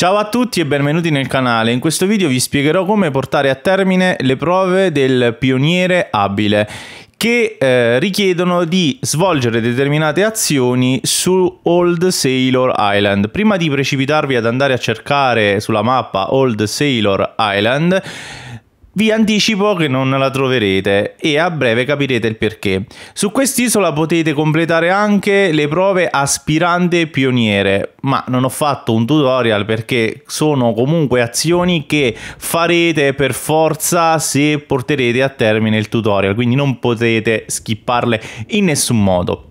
Ciao a tutti e benvenuti nel canale, in questo video vi spiegherò come portare a termine le prove del pioniere abile che eh, richiedono di svolgere determinate azioni su Old Sailor Island. Prima di precipitarvi ad andare a cercare sulla mappa Old Sailor Island vi anticipo che non la troverete e a breve capirete il perché. Su quest'isola potete completare anche le prove aspirante pioniere, ma non ho fatto un tutorial perché sono comunque azioni che farete per forza se porterete a termine il tutorial, quindi non potete skipparle in nessun modo.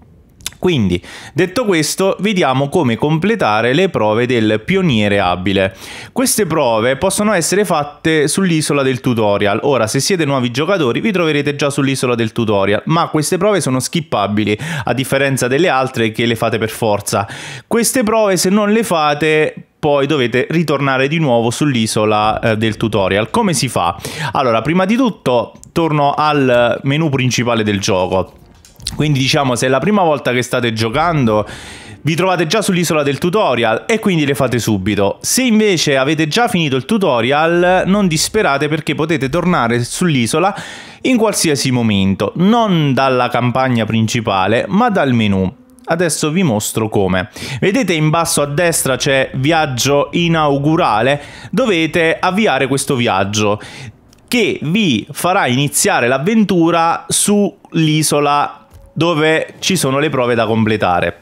Quindi, detto questo, vediamo come completare le prove del pioniere abile. Queste prove possono essere fatte sull'isola del tutorial. Ora, se siete nuovi giocatori, vi troverete già sull'isola del tutorial, ma queste prove sono skippabili, a differenza delle altre che le fate per forza. Queste prove, se non le fate, poi dovete ritornare di nuovo sull'isola eh, del tutorial. Come si fa? Allora, prima di tutto, torno al menu principale del gioco. Quindi diciamo se è la prima volta che state giocando vi trovate già sull'isola del tutorial e quindi le fate subito. Se invece avete già finito il tutorial non disperate perché potete tornare sull'isola in qualsiasi momento, non dalla campagna principale ma dal menu. Adesso vi mostro come. Vedete in basso a destra c'è viaggio inaugurale, dovete avviare questo viaggio che vi farà iniziare l'avventura sull'isola dove ci sono le prove da completare.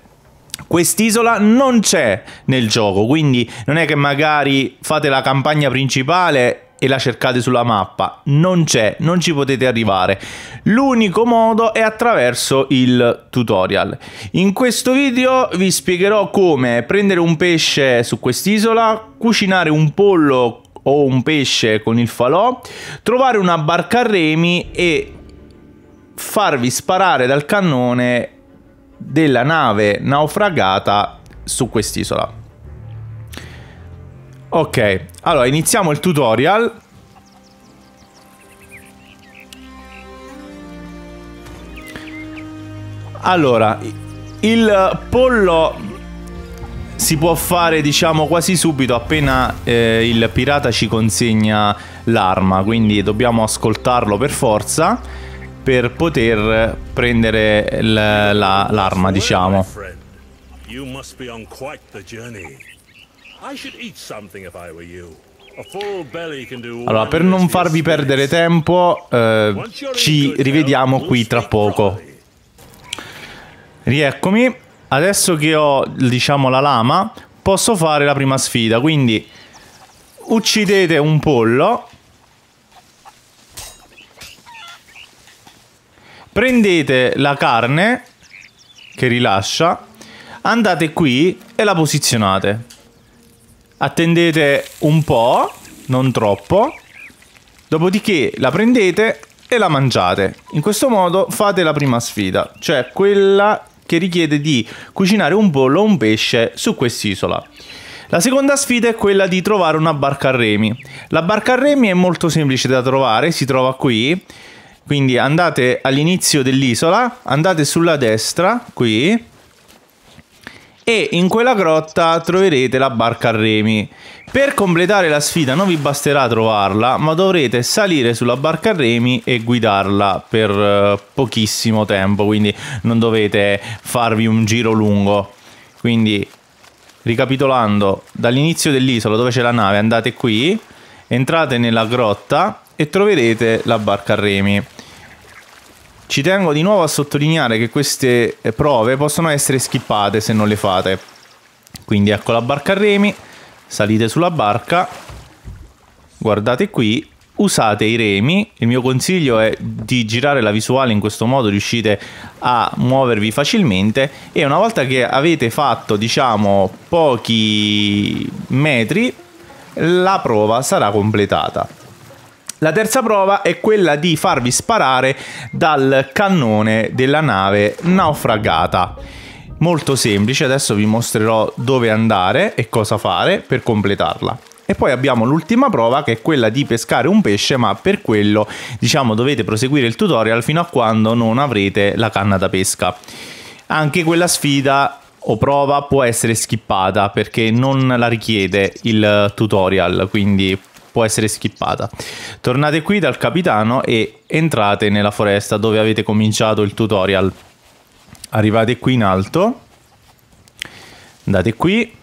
Quest'isola non c'è nel gioco, quindi non è che magari fate la campagna principale e la cercate sulla mappa, non c'è, non ci potete arrivare. L'unico modo è attraverso il tutorial. In questo video vi spiegherò come prendere un pesce su quest'isola, cucinare un pollo o un pesce con il falò, trovare una barca a remi e farvi sparare dal cannone della nave naufragata su quest'isola. Ok, allora iniziamo il tutorial. Allora, il pollo si può fare diciamo quasi subito appena eh, il pirata ci consegna l'arma, quindi dobbiamo ascoltarlo per forza per poter prendere l'arma, la, diciamo. Allora, per non farvi perdere tempo, eh, ci rivediamo qui tra poco. Rieccomi. Adesso che ho, diciamo, la lama, posso fare la prima sfida. Quindi, uccidete un pollo prendete la carne che rilascia, andate qui e la posizionate. Attendete un po', non troppo, dopodiché la prendete e la mangiate. In questo modo fate la prima sfida, cioè quella che richiede di cucinare un pollo o un pesce su quest'isola. La seconda sfida è quella di trovare una barca a remi. La barca a remi è molto semplice da trovare, si trova qui quindi andate all'inizio dell'isola, andate sulla destra, qui, e in quella grotta troverete la barca a remi. Per completare la sfida non vi basterà trovarla, ma dovrete salire sulla barca a remi e guidarla per eh, pochissimo tempo, quindi non dovete farvi un giro lungo. Quindi, ricapitolando, dall'inizio dell'isola dove c'è la nave andate qui, entrate nella grotta e troverete la barca a remi. Ci tengo di nuovo a sottolineare che queste eh, prove possono essere skippate se non le fate. Quindi ecco la barca a remi, salite sulla barca, guardate qui, usate i remi. Il mio consiglio è di girare la visuale in questo modo riuscite a muovervi facilmente e una volta che avete fatto diciamo pochi metri la prova sarà completata. La terza prova è quella di farvi sparare dal cannone della nave naufragata. Molto semplice, adesso vi mostrerò dove andare e cosa fare per completarla. E poi abbiamo l'ultima prova che è quella di pescare un pesce, ma per quello diciamo dovete proseguire il tutorial fino a quando non avrete la canna da pesca. Anche quella sfida o prova può essere skippata perché non la richiede il tutorial, quindi può essere skippata. Tornate qui dal capitano e entrate nella foresta dove avete cominciato il tutorial. Arrivate qui in alto, andate qui,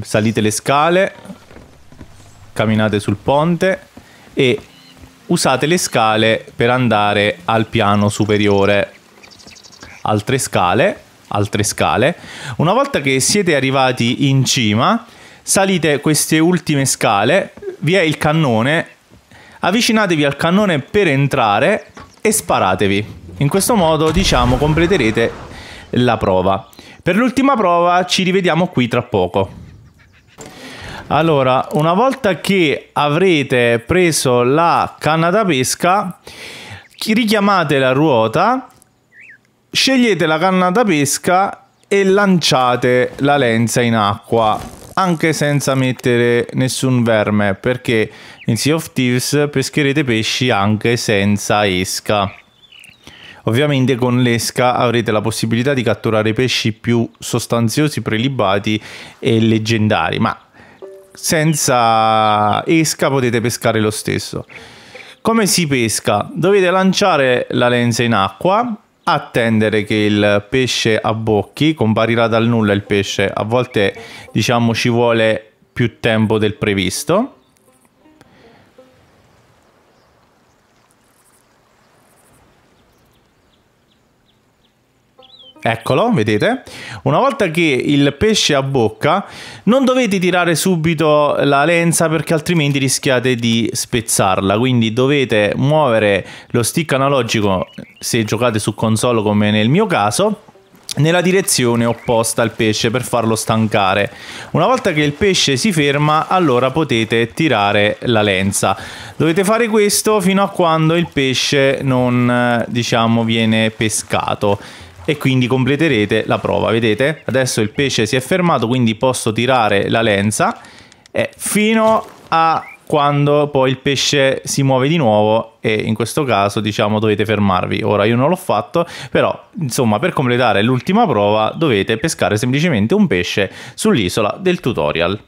salite le scale, camminate sul ponte e usate le scale per andare al piano superiore. Altre scale, altre scale. Una volta che siete arrivati in cima, Salite queste ultime scale, vi è il cannone, avvicinatevi al cannone per entrare e sparatevi. In questo modo, diciamo, completerete la prova. Per l'ultima prova ci rivediamo qui tra poco. Allora, una volta che avrete preso la canna da pesca, richiamate la ruota, scegliete la canna da pesca e lanciate la lenza in acqua anche senza mettere nessun verme, perché in Sea of Thieves pescherete pesci anche senza esca. Ovviamente con l'esca avrete la possibilità di catturare pesci più sostanziosi, prelibati e leggendari, ma senza esca potete pescare lo stesso. Come si pesca? Dovete lanciare la lenza in acqua attendere che il pesce abbocchi, comparirà dal nulla il pesce, a volte diciamo ci vuole più tempo del previsto Eccolo, vedete? Una volta che il pesce a bocca, non dovete tirare subito la lenza perché altrimenti rischiate di spezzarla, quindi dovete muovere lo stick analogico se giocate su console come nel mio caso nella direzione opposta al pesce per farlo stancare. Una volta che il pesce si ferma, allora potete tirare la lenza. Dovete fare questo fino a quando il pesce non, eh, diciamo, viene pescato e quindi completerete la prova. Vedete? Adesso il pesce si è fermato, quindi posso tirare la lenza eh, fino a quando poi il pesce si muove di nuovo e in questo caso diciamo dovete fermarvi. Ora io non l'ho fatto, però insomma per completare l'ultima prova dovete pescare semplicemente un pesce sull'isola del tutorial.